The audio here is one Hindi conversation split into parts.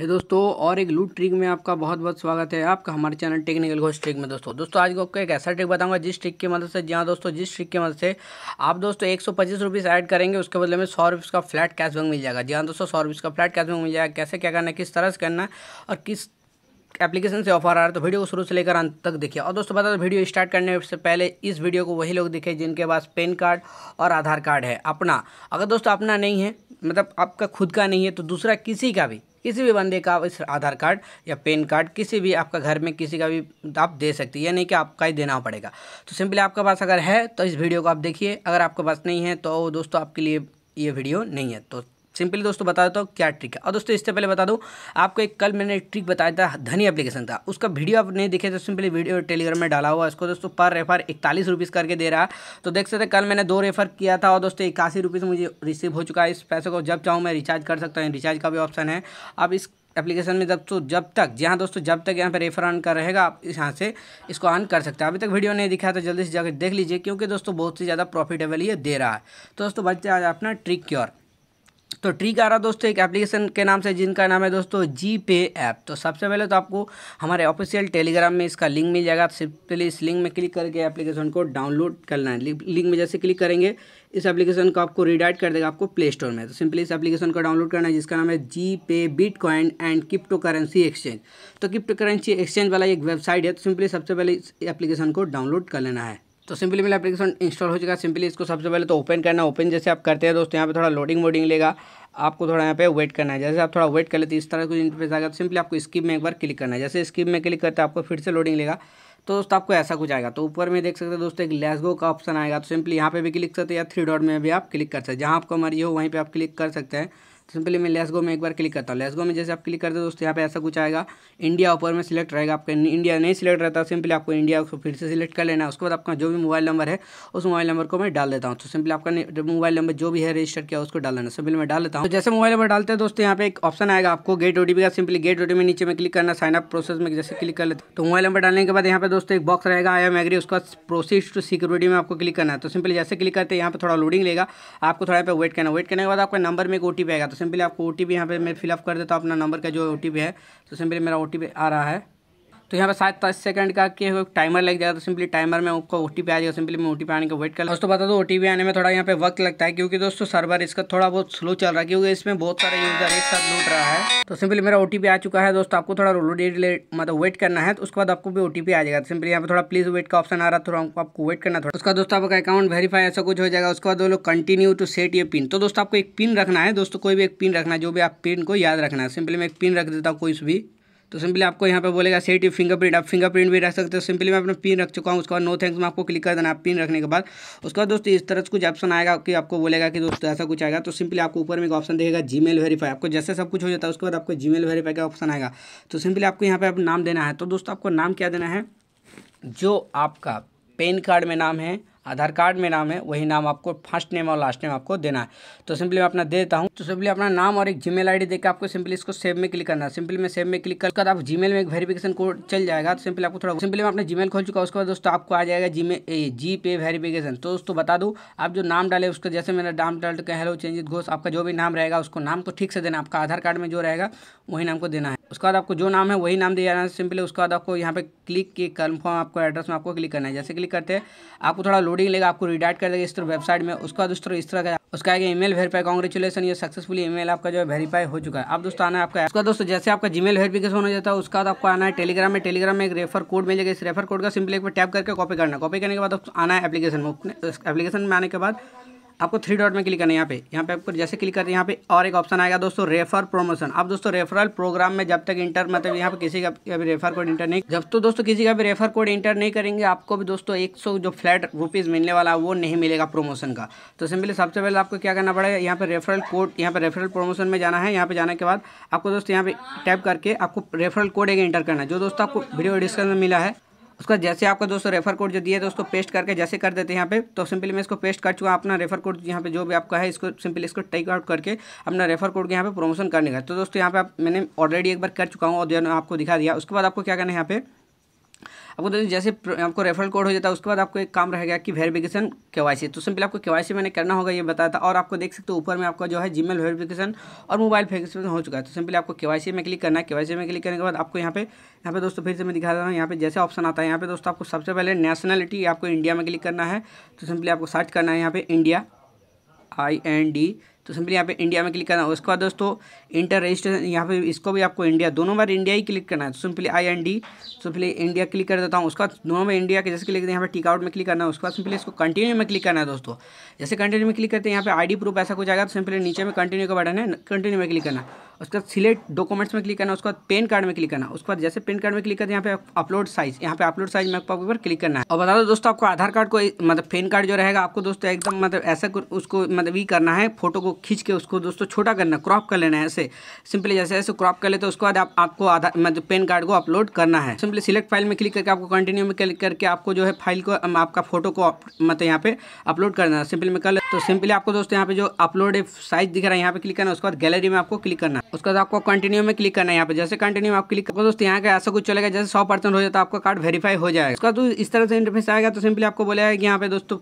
हे दोस्तों और एक लूट ट्रिक में आपका बहुत बहुत स्वागत है आपका हमारे चैनल टेक्निकल घोष ट्रिक में दोस्तों दोस्तों आज आपको एक ऐसा ट्रिक बताऊंगा जिस ट्रिक की मदद मतलब से जहाँ दोस्तों जिस ट्रिक की मदद मतलब से आप दोस्तों एक सौ पच्चीस रुपीस ऐड करेंगे उसके बदले में सौ रुपीज़ का फ्लैट कैशबैक मिल जाएगा जी हाँ दोस्तों सौ रुपीज़ का फ्लैट कैशबैक मिल जाएगा कैसे क्या करना किस तरह से करना और किस एप्लीकेशन से ऑफर आ रहा है तो वीडियो को शुरू से लेकर अंत तक देखिए और दोस्तों बता दो वीडियो स्टार्ट करने से पहले इस वीडियो को वही लोग दिखे जिनके पास पेन कार्ड और आधार कार्ड है अपना अगर दोस्तों अपना नहीं है मतलब आपका खुद का नहीं है तो दूसरा किसी का भी किसी भी बंदे का इस आधार कार्ड या पेन कार्ड किसी भी आपका घर में किसी का भी आप दे सकते हैं यानी कि आपका ही देना पड़ेगा तो सिंपली आपके पास अगर है तो इस वीडियो को आप देखिए अगर आपके पास नहीं है तो दोस्तों आपके लिए ये वीडियो नहीं है तो सिंपली दोस्तों बता देता हूँ क्या ट्रिक है और दोस्तों इससे पहले बता दूँ आपको एक कल मैंने ट्रिक बताया था धनी एप्लीकेशन था उसका वीडियो आप नहीं देखे तो सिंपली वीडियो टेलीग्राम में डाला हुआ इसको दोस्तों पर रेफर इकतालीस रुपीज़ करके दे रहा है तो देख सकते कल मैंने दो रेफर किया था और दोस्तों इक्यासी रुपीज़ मुझे रिसीव हो चुका है इस पैसे को जब चाहूँ मैं रिचार्ज कर सकता हूँ रिचार्ज का भी ऑप्शन है अब इस एप्लीकेशन में जब तो जब तक जहाँ दोस्तों जब तक यहाँ पर रेफर ऑन कर रहेगा आप यहाँ से इसको ऑन कर सकते हैं अभी तक वीडियो नहीं दिखाया तो जल्दी से जाकर देख लीजिए क्योंकि दोस्तों बहुत ही ज़्यादा प्रॉफिटेबल ये दे रहा है तो दोस्तों बच्चे आज अपना ट्रिक क्योर तो ट्रिक आ रहा दोस्तों एक एप्लीकेशन के नाम से जिनका नाम है दोस्तों जी पे ऐप तो सबसे पहले तो आपको हमारे ऑफिशियल टेलीग्राम में इसका लिंक मिल जाएगा आप सिंपली इस लिंक में क्लिक करके एप्लीकेशन को डाउनलोड करना है लिंक में जैसे क्लिक करेंगे इस एप्लीकेशन को आपको रिडाइट कर देगा आपको प्ले स्टोर में तो सिंपली इस एप्लीकेशन को डाउनलोड करना है जिसका नाम है जी पे Bitcoin and cryptocurrency exchange तो क्रिप्टो करेंसी एक्सचेंज वाला एक वेबसाइट है तो सिंपली सबसे पहले इस एप्लीकेशन को डाउनलोड कर लेना है तो सिंपली मेरा एप्लीकेशन इंस्टॉल हो चुका है सिंपली इसको सबसे पहले तो ओपन करना ओपन जैसे आप करते हैं दोस्तों यहाँ पे थोड़ा लोडिंग वोडिंग लेगा आपको थोड़ा यहाँ पे वेट करना है जैसे आप थोड़ा वेट कर लेते इस तरह कुछ इंटरफेस आएगा तो सिंपली आपको स्किप में एक बार क्लिक करना है जैसे स्किप में क्लिक करते आपको फिर से लोडिंग लेगा तो दोस्तों आपको ऐसा कुछ आएगा तो ऊपर में देख सकते हैं दोस्तों एक लेसगो का ऑप्शन आएगा तो सिंपली यहाँ पे भी क्लिक करते हैं या थ्री डॉट में भी आप क्लिक कर सकते हैं जहाँ आपको मर्जी हो वहीं पर आप क्लिक कर सकते हैं सिंपली मैं लेस गो में एक बार क्लिक करता हूँ लेस गो में जैसे आप क्लिक करते हो दोस्तों यहाँ पे ऐसा कुछ आएगा इंडिया ऊपर में सिलेक्ट रहेगा आपका इंडिया नहीं सिलेक्ट रहता सिंपली आपको इंडिया को फिर से सिलेक्ट कर लेना है उसके बाद आपका जो भी मोबाइल नंबर है उस मोबाइल नंबर को मैं डाल देता हूँ तो सिंपली आपका मोबाइल नंबर जो भी है रजिस्टर किया उसको डाल देना सिंपली मैं डाल देता हूँ तो जैसे मोबाइल नंबर डालते हैं दोस्तों यहाँ पे एक ऑप्शन आएगा आपको गेट ओ का सिंपली गेट में नीचे में क्लिक करना साइन अप प्रोसेस में जैसे क्लिक कर लेते तो मोबाइल नंबर डालने के बाद यहाँ पे दोस्तों एक बॉक्स रहेगा आई एम एग्री उसका प्रोसीड टू सिक्योरिटी में आपको क्लिक करना है तो सिंपली जैसे क्लिक करते हैं यहाँ पर थोड़ा लोडिंग लेगा आपको थोड़ा यहाँ पे वेट करना वेट करने के बाद आपका नंबर में एक ओ आएगा तो सिंपली आपको ओ टी पी यहाँ पर मैं फिलअप कर देता हूँ अपना नंबर का जो ओ टी पी है तो सिंपली मेरा ओ आ रहा है तो यहाँ पे शायद दस सेकंड का के टाइमर लग जाएगा तो सिंपली टाइमर में उसको ओ टी आ जाएगा सिंपली मैं ओ आने का वेट कर दोस्तों बता दो ओ आने में थोड़ा यहाँ पे वक्त लगता है क्योंकि दोस्तों सर्वर इसका थोड़ा बहुत स्लो चल रहा है क्योंकि इसमें बहुत सारे यूजर एक साथ लूट रहा है तो सिंपली मेरा ओ आ चुका है दोस्तों आपको थोड़ा डेट मतलब वेट करना है तो उसके बाद आपको भी ओ टी पी आ जाएगा सिंपली तो यहाँ पर थोड़ा प्लीज वेट का ऑप्शन आ रहा है थोड़ा आपको वेट करना थोड़ा उसका दोस्तों आपका अकाउंट वेरीफाई ऐसा कुछ हो जाएगा उसके बाद वो लोग कंटिन्यू टू सेट ये पिन तो दोस्तों आपको एक पिन रखना है दोस्तों कोई भी एक पिन रखना है जो भी आप पिन को याद रखना है सिंपली मैं एक पिन रख देता हूँ कोई भी तो सिंपली आपको यहाँ पे बोलेगा सेट यू फिंगरप्रिंट आप फिंगरप्रिंट भी रख सकते हो सिंपली मैं अपना पिन रख चुका हूँ उसके बाद नो थैंक्स मैं आपको क्लिक कर देना पिन रखने के बाद उसके बाद दोस्तों इस तरह से कुछ ऑप्शन आएगा कि आपको बोलेगा कि दोस्तों ऐसा कुछ आएगा तो सिंपली आपको ऊपर में एक ऑप्शन देगा जी मेल वेरीफाई आपको जैसे सब कुछ हो जाता है उसके बाद आपको जी मेल का ऑप्शन आएगा तो सिंपली आपको यहाँ पर आप नाम देना है तो दोस्तों आपको नाम क्या देना है जो आपका पेन कार्ड में नाम है आधार कार्ड में नाम है वही नाम आपको फर्स्ट नेम और लास्ट नेम आपको देना है तो सिंपली मैं अपना दे देता हूँ तो सिंपली अपना नाम और एक जीमेल आईडी देकर आपको सिंपली इसको सेव में क्लिक करना है सिंपली मैं सेव में क्लिक कर आप जीमेल में एक वेरिफिकेशन कोड चल जाएगा तो सिंपली आपको थोड़ा सिंपली मैं अपना जीमेल खोल चुका उसके बाद दोस्तों आपको आ जाएगा जी में जी पे वेरीफिकेशन तो दोस्तों बता दूँ आप जो नाम डाले उसका जैसे मेरा नाम डाल के हेलो चेंजित घोष आपका जो भी नाम रहेगा उसको नाम को तो ठीक से देना आपका आधार कार्ड में जो रहेगा वही नाम को देना है उसके बाद आपको जो नाम है वही नाम दिया जाना है सिंपली उसके बाद आपको यहाँ पे क्लिक के कन्फर्म आपको एड्रेस में आपको क्लिक करना है जैसे क्लिक करते हैं आपको थोड़ा लोडिंग लेगा आपको रिडाइट कर देगा इस तरह वेबसाइट में उसका दोस्तों इस तरह का उसका आएगा ईमेल वेरीफाई कॉन्ग्रेचुलेसन ये सक्सेसफुली ईमेल आपका जो है वेरीफाई हो चुका है अब दोस्तों आना है आपका उसका दोस्तों जैसे आपका जीमेल वेरीफिकेशन हो जाता है उसका आपको आना है टेलीग्राम में टेलीग्राम में एक रेफर कोड मिलेगा इस रेफर कोड का सिंपली एक बार टैप करके कॉपी करना कॉपी करने के बाद आना है एप्लीकेशन में एप्लीकेशन में आने के बाद आपको थ्री डॉट में क्लिक करना है यहाँ पे यहाँ पे आपको जैसे क्लिक करें यहाँ पे और एक ऑप्शन आएगा दोस्तों रेफर प्रमोशन आप दोस्तों रेफरल प्रोग्राम में जब तक इंटर मतलब यहाँ पे किसी का भी रेफर कोड इंटर नहीं जब तो दोस्तों किसी का भी रेफर कोड इंटर नहीं करेंगे आपको भी दोस्तों एक सौ जो फ्लैट रुपीज़ मिलने वाला है वो नहीं मिलेगा प्रोमोशन का तो सिंपली सबसे पहले आपको क्या करना पड़ेगा यहाँ पर रेफरल कोड यहाँ पर रेफरल प्रोमोशन में जाना है यहाँ पर जाने के बाद आपको दोस्तों यहाँ पे टाइप करके आपको रेफरल कोड एक इंटर करना है जो दोस्तों आपको वीडियो डिस्क्रिप्शन में मिला है उसका जैसे आपका दोस्तों रेफर कोड जो दिया है दोस्तों पेस्ट करके जैसे कर देते हैं यहाँ पे तो सिंपली मैं इसको पेस्ट कर चुका अपना रेफर कोड यहाँ पे जो भी आपका है इसको सिंपली इसको टेक आउट करके अपना रेफर कोड यहाँ पे प्रमोशन करने का तो दोस्तों यहाँ पे मैंने ऑलरेडी एक बार कर चुका हूँ और जो आपको दिखा दिया उसके बाद आपको क्या करना है यहाँ पे आपको दोस्तों जैसे आपको रेफरल कोड हो जाता है उसके बाद आपको एक काम रहेगा कि वेरिफिकेशन के तो सिंपल आपको के मैंने करना होगा ये बताया था और आपको देख सकते हो ऊपर में आपका जो है जीमेल वेरिफिकेशन और मोबाइल वेरिफिकेशन हो चुका है तो सिंपल आपको के में क्लिक करना है के में क्लिक करने के बाद आपको यहाँ पे यहाँ पे दोस्तों फिर से मैं दिखा रहा हूँ यहाँ पे जैसे ऑप्शन आता है यहाँ पे दोस्तों आपको सबसे पहले नेशनलिटी आपको इंडिया में क्लिक करना है तो सिंपली आपको सर्च करना है यहाँ पे इंडिया आई एन डी तो सिंपली यहाँ पे इंडिया में क्लिक करना है उसके बाद दोस्तों इंटर रजिस्ट्रेशन यहाँ पे इसको भी आपको इंडिया दोनों बार इंडिया ही क्लिक करना है तो simply I N D simply India click कर देता हूँ उसके बाद दोनों में इंडिया के जैसे क्लिक यहाँ पे टिकआउट में क्लिक करना है उसके बाद सिंपली इसको कंटिन्यू में क्लिक करना है दोस्तों जैसे कंटिन्यू में क्लिक करते हैं यहाँ पे आई प्रूफ ऐसा कुछ आएगा तो सिंपली नीचे में कंटिन्यू का बटन है कंटिन्यू में क्लिक करना उसके बाद सिलेक्ट डॉक्यूमेंट्स में क्लिक करना उसके बाद पेन कार्ड में क्लिक करना उसके बाद जैसे पेन कार्ड में क्लिक करते हैं यहाँ पे अपलोड साइज यहाँ पे अपलोड साइज में आपको पर क्लिक करना है और बता दो दोस्तों आपको आधार कार्ड को मतलब पेन कार्ड जो रहेगा आपको दोस्तों एकदम मतलब ऐसा उसको मतलब ये करना है फोटो को को खींच के उसको दोस्तों छोटा करना क्रॉप कर लेना है ऐसे सिंपली जैसे ऐसे क्रॉप कर लेते तो उसके बाद आप, आपको आधार मतलब पेन कार्ड को अपलोड करना है सिंपली सिलेक्ट फाइल में क्लिक करके आपको कंटिन्यू में क्लिक करके आपको जो है फाइल को आपका फोटो को मतलब यहाँ पे अपलोड करना है सिंपली में कर तो सिंपली आपको दोस्तों यहाँ पे जो अपलोड साइज दिख रहा है यहाँ पे क्लिक करना उसके बाद गैलरी में आपको क्लिक करना है उसके बाद आपको कंटिन्यू में क्लिक करना है यहाँ पे जैसे कंटिन्यू आप क्लिक करो दोस्तों यहाँ का ऐसा कुछ चलेगा जैसे सौ परसेंट हो जाता तो आपका कार्ड वेरीफाई हो जाएगा उसका तो इस तरह से इंटरफेस आएगा तो सिंपली आपको बोला है कि यहाँ पे दोस्तों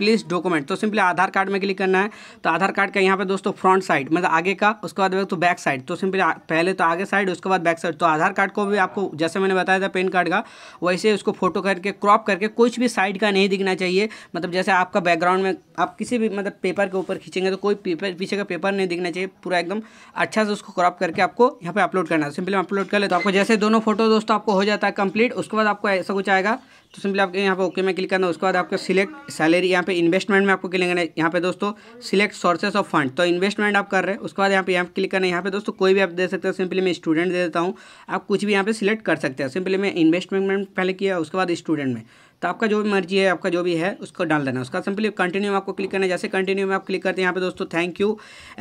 प्लीज डॉक्यूमेंट तो सिंपली आधार कार्ड में क्लिक करना है तो आधार कार्ड का यहाँ पे दोस्तों फ्रंट साइड मतलब आगे का उसके बाद तो बैक साइड तो सिंपली पहले तो आगे साइड उसके बाद बैक साइड तो आधार कार्ड को भी आपको जैसे मैंने बताया था पेन कार्ड का वैसे उसको फोटो करके क्रॉप करके कुछ भी साइड का नहीं दिखना चाहिए मतलब जैसे आपका बैकग्राउंड में आप किसी भी मतलब पेपर के ऊपर खींचेंगे तो कोई पेपर पीछे का पेपर नहीं दिखना चाहिए पूरा एकदम अच्छा से उसको क्रॉप करके आपको यहाँ पर अपलोड करना है सिंपली अपलोड कर ले तो आपको जैसे दोनों फोटो दोस्तों आपको हो जाता है कंप्लीट उसके बाद आपको ऐसा कुछ आएगा तो सिंपली आपके यहाँ पे ओके में क्लिक करना उसके बाद आपको सिलेक्ट सैलरी यहाँ पे इन्वेस्टमेंट में आपको क्लिक करना है यहाँ पे दोस्तों सिलेक्ट सोर्सेस ऑफ फंड तो इन्वेस्टमेंट आप कर रहे हैं उसके बाद यहाँ पे यहाँ पे क्लिक करना है यहाँ पे दोस्तों कोई भी आप दे सकते हो सिंपली मैं स्टूडेंट दे देता हूँ आप कुछ भी यहाँ पे सिलेक्ट कर सकते हैं सिंपली मैं इन्वेस्टमेंट पहले किया उसके बाद स्टूडेंट में तो आपका जो भी मर्जी है आपका जो भी है उसको डाल देना उसका सिंपली कंटिन्यू आपको क्लिक करना है जैसे कंटिन्यू में आप क्लिक करते हैं यहाँ पे दोस्तों थैंक यू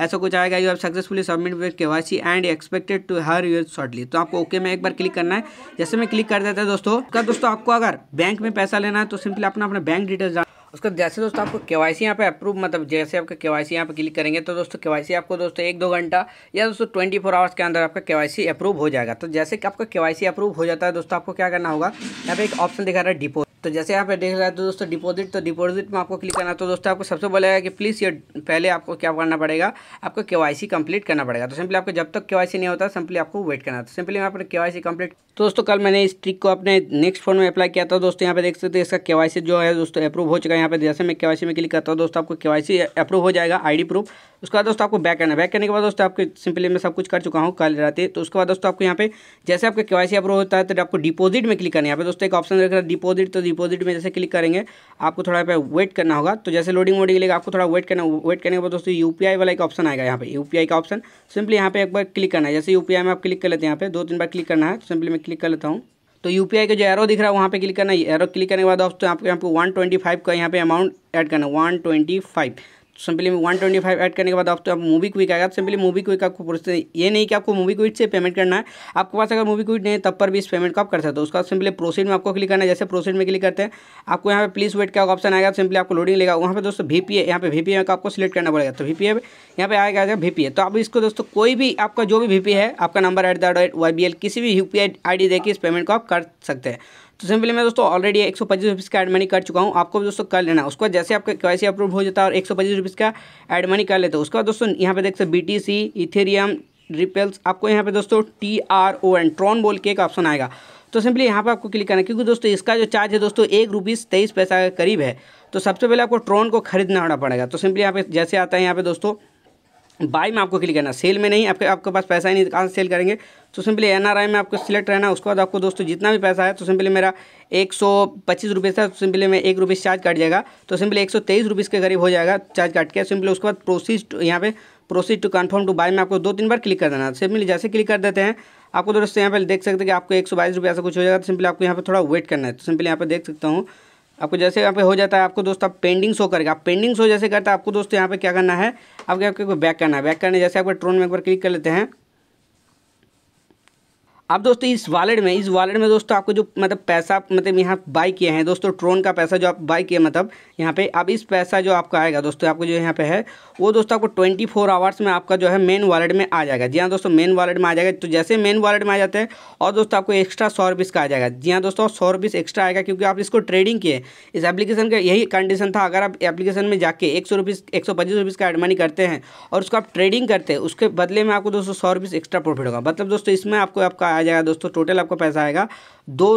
ऐसा कुछ आएगा you have successfully submit with K Y C and expected to hear your shortly तो आपको ओके okay में एक बार क्लिक करना है जैसे मैं क्लिक कर देता है दोस्तों का तो दोस्तों आपको अगर बैंक में पैसा लेना है तो सिंपली अपना अपना बैंक डिटेल्स उसका जैसे दोस्तों आपको के वाई सी यहाँ पे अप्रूव मतलब जैसे आपका के वाई सी यहाँ पे क्लिक करेंगे तो दोस्तों के वाई सी आपको दोस्तों एक दो घंटा या दोस्तों ट्वेंटी फोर आवर्स के अंदर आपका के वाई सी अप्रूव हो जाएगा तो जैसे कि आपका के वाई सी अप्रूव हो जाता है दोस्तों आपको क्या करना होगा यहाँ पे एक ऑप्शन दिखा रहा है डिपोज तो जैसे यहाँ पे देख रहे हैं तो दोस्तों डिपॉजिट तो डिपॉजिट में आपको क्लिक करना तो दोस्तों आपको सबसे बोलेगा कि प्लीज़ ये पहले आपको क्या करना पड़ेगा आपको के कंप्लीट करना पड़ेगा तो सिंपली आपको जब तक के नहीं होता सिंपली आपको वेट करना तो सिंपली यहाँ पर के कंप्लीट तो दोस्तों कल मैंने इस ट्रिक को अपने नेक्स्ट फोन में अप्लाई किया था दोस्तों यहाँ पे देख सकते हैं इसका के जो है दोस्तों अप्रूव हो चुका है यहाँ पे जैसे मैं के में क्लिक करता हूँ दोस्तों आपको के अप्रूव हो जाएगा आई प्रूफ उसके बाद दोस्तों आपको बैक करना है बैक करने के बाद दोस्तों आपके सिंपली मैं सब कुछ कर चुका हूँ कल रहते तो उसके बाद दोस्तों आपको यहाँ पे जैसे आपके के वाई अप्रूव होता है तो आपको डिपोजिट में क्लिक करना है यहाँ पे दोस्तों एक ऑप्शन रख रहा है तो डिपोजिट में जैसे क्लिक करेंगे आपको थोड़ा यहाँ पे वेट करना होगा तो जैसे लोडिंग वोडिंग लेगा आपको थोड़ा वेट करना वेट करने के बाद दोस्तों यू वाला एक ऑप्शन आएगा यहाँ पे यू का ऑप्शन सिंपली यहाँ पे एक बार क्लिक करना है जैसे यू में आप क्लिक कर लेते हैं यहाँ पे दो तीन बार क्लिक करना है सिंपली तो मैं क्लिक कर लेता हूँ तो यू का जो एरो दिख रहा है वहाँ पे क्लिक करना है एरो क्लिक करने के बाद दोस्तों आपको यहाँ पे वन ट्वेंटी फाइव का यहाँ पे अमाउंट ऐड करना है one twenty five simply one twenty five add करने के बाद आपको मूवी क्विक आएगा सिंपली मूवी क्विक आपको हैं ये नहीं कि आपको मूवी क्विक से पेमेंट करना है आपके पास अगर मूवी क्विक नहीं है तब पर भी इस पेमेंट को आप कर सकते हो उसका सिंपली प्रोसीड में आपको क्लिक करना है जैसे प्रोसीड में क्लिक करते हैं आपको यहाँ पे प्लीज वेट का ऑप्शन आएगा सिंपली आपको लोडिंग लेगा वहाँ पर दोस्तों वी पी यहाँ पे वी पी का आपको सिलेक्ट करना पड़ेगा तो वी पी यहाँ पे आएगा वी पी तो आप इसको दोस्तों कोई भी आपका जो भी वी पी है आपका number at the rate Y B L किसी भी U P I I D इस पेमेंट को आप कर सकते हैं तो सिंपली मैं दोस्तों ऑलरेडी एक सौ पच्चीस रुपीस का एड मनी कर चुका हूँ आपको भी दोस्तों कर लेना उसके बाद जैसे आपका के अप्रूव हो जाता है और एक सौ पच्चीस रुपीज़ का एड मनी कर लेते हो उसके बाद दोस्तों यहाँ पे देख सकते B T C Ethereum ripples आपको यहाँ पे दोस्तों T R O N Tron बोल के एक ऑप्शन आएगा तो सिंपली यहाँ पर आपको क्लिक करना क्योंकि दोस्तों इसका जो चार्ज है दोस्तों एक रुपीस तेईस पैसा के करीब है तो सबसे पहले आपको ट्रॉन को खरीदना होना पड़ेगा तो सिंपली यहाँ पे जैसे आता है यहाँ पे दोस्तों बाई में आपको क्लिक करना सेल में नहीं आपके आपके पास पैसा ही नहीं कहाँ से सेल करेंगे तो सिंपली एन आर आई में आपको सिलेक्ट रहना उसके बाद आपको दोस्तों जितना भी पैसा है तो सिंपली मेरा एक सौ पच्चीस रुपीज़ था तो सिंपली मैं एक रुपीज़ चार्ज काट जाएगा तो सिंपली एक सौ तेईस रुपीज़ के करीब हो जाएगा चार्ज काट के सिंपली उसके बाद प्रोसीज यहाँ पे proceed to confirm to buy में आपको दो तीन बार क्लिक कर देना सिंपली जैसे क्लिक कर देते हैं आपको दोस्तों यहाँ पर देख सकते हैं कि आपको एक सौ बाईस रुपये ऐसा कुछ हो जाएगा तो सिंपली आपको यहाँ पर थोड़ा वेट करना है तो सिंपली यहाँ पर देख सकता हूँ आपको जैसे यहाँ पे हो जाता है आपको दोस्तों आप पेंडिंग शो करेगा आप पेंडिंग शो जैसे करता है आपको दोस्तों यहाँ पे क्या करना है आपको आपको बैक करना है बैक करने जैसे आपको ट्रोन में एक बार क्लिक कर लेते हैं अब दोस्तों इस वॉलेट में इस वॉलेट में दोस्तों आपको जो मतलब पैसा मतलब यहाँ बाई किए हैं दोस्तों ट्रोन का पैसा जो आप बाई किए मतलब यहाँ पे अब इस पैसा जो आपका आएगा दोस्तों आपको जो यहाँ पे है वो दोस्तों आपको ट्वेंटी फोर आवर्स में आपका जो है मेन वॉलेट में आ जाएगा जी हाँ दोस्तों मेन वॉलेट में आ जाएगा तो जैसे मेन वॉलेट में आ जाते हैं और दोस्तों आपको एक्स्ट्रा सौ रुपीस का आ जाएगा जी हाँ दोस्तों सौ रुपीस एक्स्ट्रा आएगा क्योंकि आप इसको ट्रेडिंग किए इस एप्लीकेशन का यही कंडीशन था अगर आप एप्लीकेशन में जाके एक सौ रुपीज़ एक सौ पच्चीस रुपीज़ का एड मनी करते हैं और उसको आप ट्रेडिंग करते हैं उसके बदले में आपको दोस्तों सौ रुपीस एक्स्ट्रा प्रॉफिट होगा मतलब दोस्तों इसमें आपको आपका आ जाएगा दोस्तों टोटल आपको पैसा आएगा दो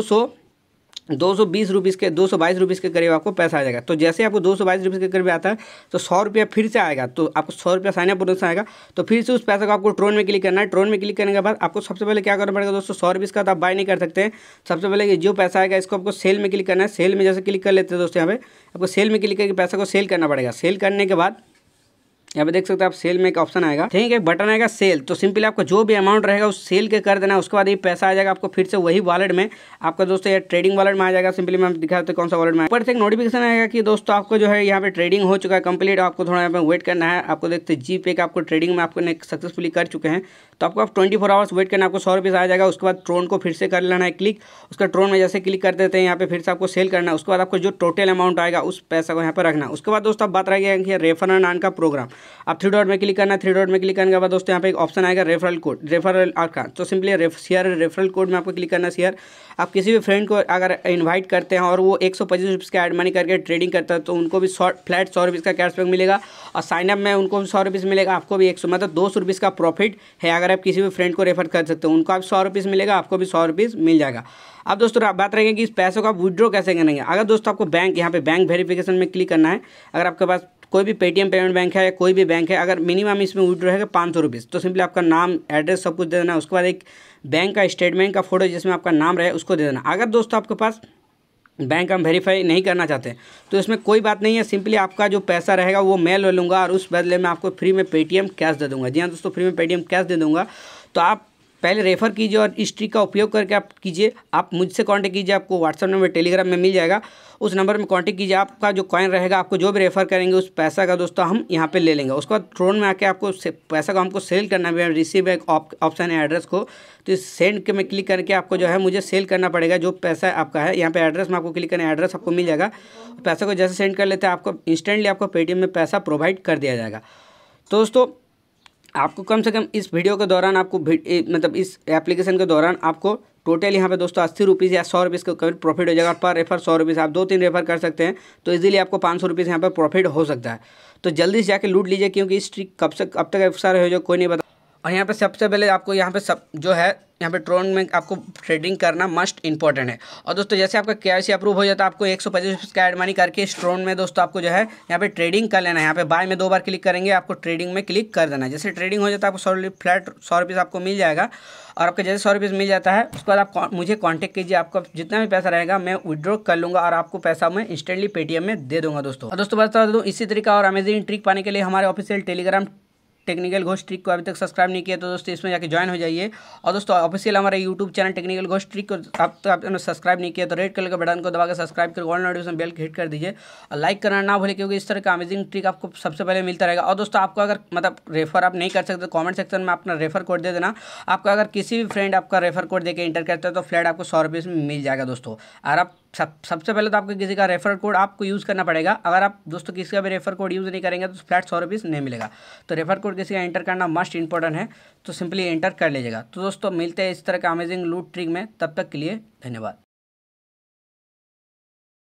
दो सौ बीस रुपीज़ के दो सौ बाईस रुपीज़ के करीब आपको पैसा आ जाएगा तो जैसे आपको दो सौ बाईस रुपीज़ के करीब आता है तो सौ रुपया फिर से आएगा तो आपको सौ रुपया साइनअप बोनस आएगा तो फिर से उस पैसा को आपको ट्रोन में क्लिक करना है ट्रोन में क्लिक करने के बाद आपको सबसे पहले क्या करना पड़ेगा दोस्तों सौ रुपीज़ का तो आप बाय नहीं कर सकते हैं सबसे पहले जो पैसा आएगा इसको आपको सेल में क्लिक करना है सेल में जैसे क्लिक कर लेते हैं दोस्तों यहाँ पे आपको सेल में क्लिक करके पैसा को सेल करना पड़ेगा सेल करने के बाद यहाँ पे देख सकते हो आप सेल में एक ऑप्शन आएगा ठीक है बटन आएगा सेल तो सिंपली आपको जो भी अमाउंट रहेगा उस सेल के कर देना उसके बाद ये पैसा आ जाएगा आपको फिर से वही वॉलेट में आपका दोस्तों ये ट्रेडिंग वॉलेट में आ जाएगा सिंपली मैं दिखा देते कौन सा वॉलेट में ऊपर से एक नोटिफिकेशन आएगा कि दोस्तों आपको जो है यहाँ पे ट्रेडिंग हो चुका है कंप्लीट आपको थोड़ा यहाँ पे वेट करना है आपको देखते जी पे आपको ट्रेडिंग में आपको सक्सेसफुली कर चुके हैं तो आपको आप ट्वेंटी फोर आवर्स वेट करना आपको सौ आ जाएगा उसके बाद ट्रोन को फिर से कर लेना है क्लिक उसका ट्रोन में जैसे क्लिक कर देते हैं यहाँ पे फिर से आपको सेल करना है उसके बाद आपको जो टोटल अमाउंट आएगा उस पैसा को यहाँ पर रखना उसके बाद दोस्तों आप बात कि रेफर एंड का प्रोग्राम अब थ्री डॉट में क्लिक करना थ्री डॉट में क्लिक करने के बाद दोस्तों यहाँ पे एक ऑप्शन आएगा रेफरल कोड रेफरल आकार तो simply ref share referral code में आपको क्लिक करना शेयर आप किसी भी फ्रेंड को अगर इन्वाइट करते हैं और वो एक सौ पच्चीस का एड मनी करके ट्रेडिंग करता है तो उनको भी सौ फ्लैट सौ रुपीज़ का कैशबैक मिलेगा और साइनअप में उनको भी सौ रुपीज़ मिलेगा आपको भी एक सौ मतलब दो सौ रुपीज़ का प्रॉफिट है अगर आप किसी भी फ्रेंड को रेफर कर सकते हो उनको आप सौ रुपीज़ मिलेगा आपको भी सौ रुपीज़ मिल जाएगा अब दोस्तों आप बात रहेंगे कि इस पैसों का विड्रॉ कैसे करेंगे अगर दोस्तों आपको बैंक यहाँ पे बैंक वेरिफिकेशन में क्लिक करना है अगर आपके पास कोई भी पेटीएम पेमेंट बैंक है या कोई भी बैंक है अगर मिनिमम इसमें विड्रो रहेगा पाँच सौ रुपीज़ तो सिंपली आपका नाम एड्रेस सब कुछ दे देना उसके बाद एक बैंक का स्टेटमेंट का फोटो जिसमें आपका नाम रहे उसको दे देना अगर दोस्तों आपके पास बैंक हम वेरीफाई नहीं करना चाहते तो इसमें कोई बात नहीं है सिंपली आपका जो पैसा रहेगा वो मैं ले लूँगा और उस बदले में आपको फ्री में पेटीएम कैश दे दूँगा जी हाँ दोस्तों फ्री में पेटीएम कैश दे दूँगा तो आप पहले रेफ़र कीजिए और इस ट्रिक का उपयोग करके आप कीजिए आप मुझसे कॉन्टेक्ट कीजिए आपको व्हाट्सअप नंबर टेलीग्राम में मिल जाएगा उस नंबर में कॉन्टैक्ट कीजिए आपका जो कॉइन रहेगा आपको जो भी रेफ़र करेंगे उस पैसा का दोस्तों हम यहाँ पे ले लेंगे उसके बाद ड्रोन में आके आपको पैसा को हमको सेल करना भी रिसीव एक ऑप्शन है एड्रेस को तो इस सेंड के में क्लिक करके आपको जो है मुझे सेल करना पड़ेगा जो पैसा आपका है यहाँ पे एड्रेस में आपको क्लिक करना है एड्रेस आपको मिल जाएगा पैसा को जैसे सेंड कर लेते हैं आपको इंस्टेंटली आपको पेटीएम में पैसा प्रोवाइड कर दिया जाएगा तो दोस्तों आपको कम से कम इस वीडियो के दौरान आपको मतलब इस एप्लीकेशन के दौरान आपको टोटल यहाँ पे दोस्तों अस्सी रुपीज़ या सौ रुपीज़ का कभी प्रॉफिट हो जाएगा पर रेफर सौ रुपीज़ आप दो तीन रेफर कर सकते हैं तो इजीली आपको पाँच सौ रुपीज़ यहाँ पर प्रॉफिट हो सकता है तो जल्दी से जाके लूट लीजिए क्योंकि इस ट्रिक कब तक अब तक एफ हो जाए कोई नहीं बता और यहाँ पे सबसे पहले आपको यहाँ पे सब जो है यहाँ पे ट्रोन में आपको ट्रेडिंग करना मस्ट इंपॉर्टेंट है और दोस्तों जैसे आपका के अप्रूव हो जाता है आपको एक सौ पच्चीस का एडमानी करके इस ट्रोन में दोस्तों आपको जो है यहाँ पे ट्रेडिंग कर लेना है यहाँ पे बाय में दो बार क्लिक करेंगे आपको ट्रेडिंग में क्लिक कर देना है जैसे ट्रेडिंग हो जाता है आपको सौ फ्लैट सौ रुपीज़ आपको मिल जाएगा और आपके जैसे सौ रुपीज़ मिल जाता है उसके बाद आप मुझे कॉन्टैक्ट कीजिए आपका जितना भी पैसा रहेगा मैं विदड्रॉ कर लूँगा और आपको पैसा मैं इंस्टेंटली पेटीएम में दे दूँगा दोस्तों और दोस्तों बता दूँ इसी तरीका और अमेजिंग ट्रिक पाने के लिए हमारे official Telegram technical Ghosh trick को अभी तक सब्सक्राइब नहीं किया तो दोस्तों इसमें जाके ज्वाइन हो जाइए और दोस्तों ऑफिशियल हमारे YouTube channel technical Ghosh trick को अब तक आपने सब्सक्राइब नहीं किया तो रेड कलर का बटन को दबाकर सब्सक्राइब कर ऑल नोटिफिकेशन बेल हिट कर दीजिए और लाइक करना ना भूलें क्योंकि इस तरह का अमेजिंग ट्रिक आपको सबसे पहले मिलता रहेगा और दोस्तों आपको अगर मतलब रेफर आप नहीं कर सकते कॉमेंट तो सेक्शन में अपना रेफर कोड दे देना आपका अगर किसी भी फ्रेंड आपका रेफर कोड देकर इंटर करता है तो फ्लैट आपको सौ रुपये में मिल जाएगा दोस्तों और आप सब सबसे पहले तो आपको किसी का रेफर कोड आपको यूज़ करना पड़ेगा अगर आप दोस्तों किसी का भी रेफर कोड यूज़ नहीं करेंगे तो फ्लैट सौ रुपीज़ नहीं मिलेगा तो रेफर कोड किसी का एंटर करना मस्ट इंपॉर्टेंट है तो सिंपली एंटर कर लीजिएगा तो दोस्तों मिलते हैं इस तरह के अमेजिंग लूट ट्रिक में तब तक के लिए धन्यवाद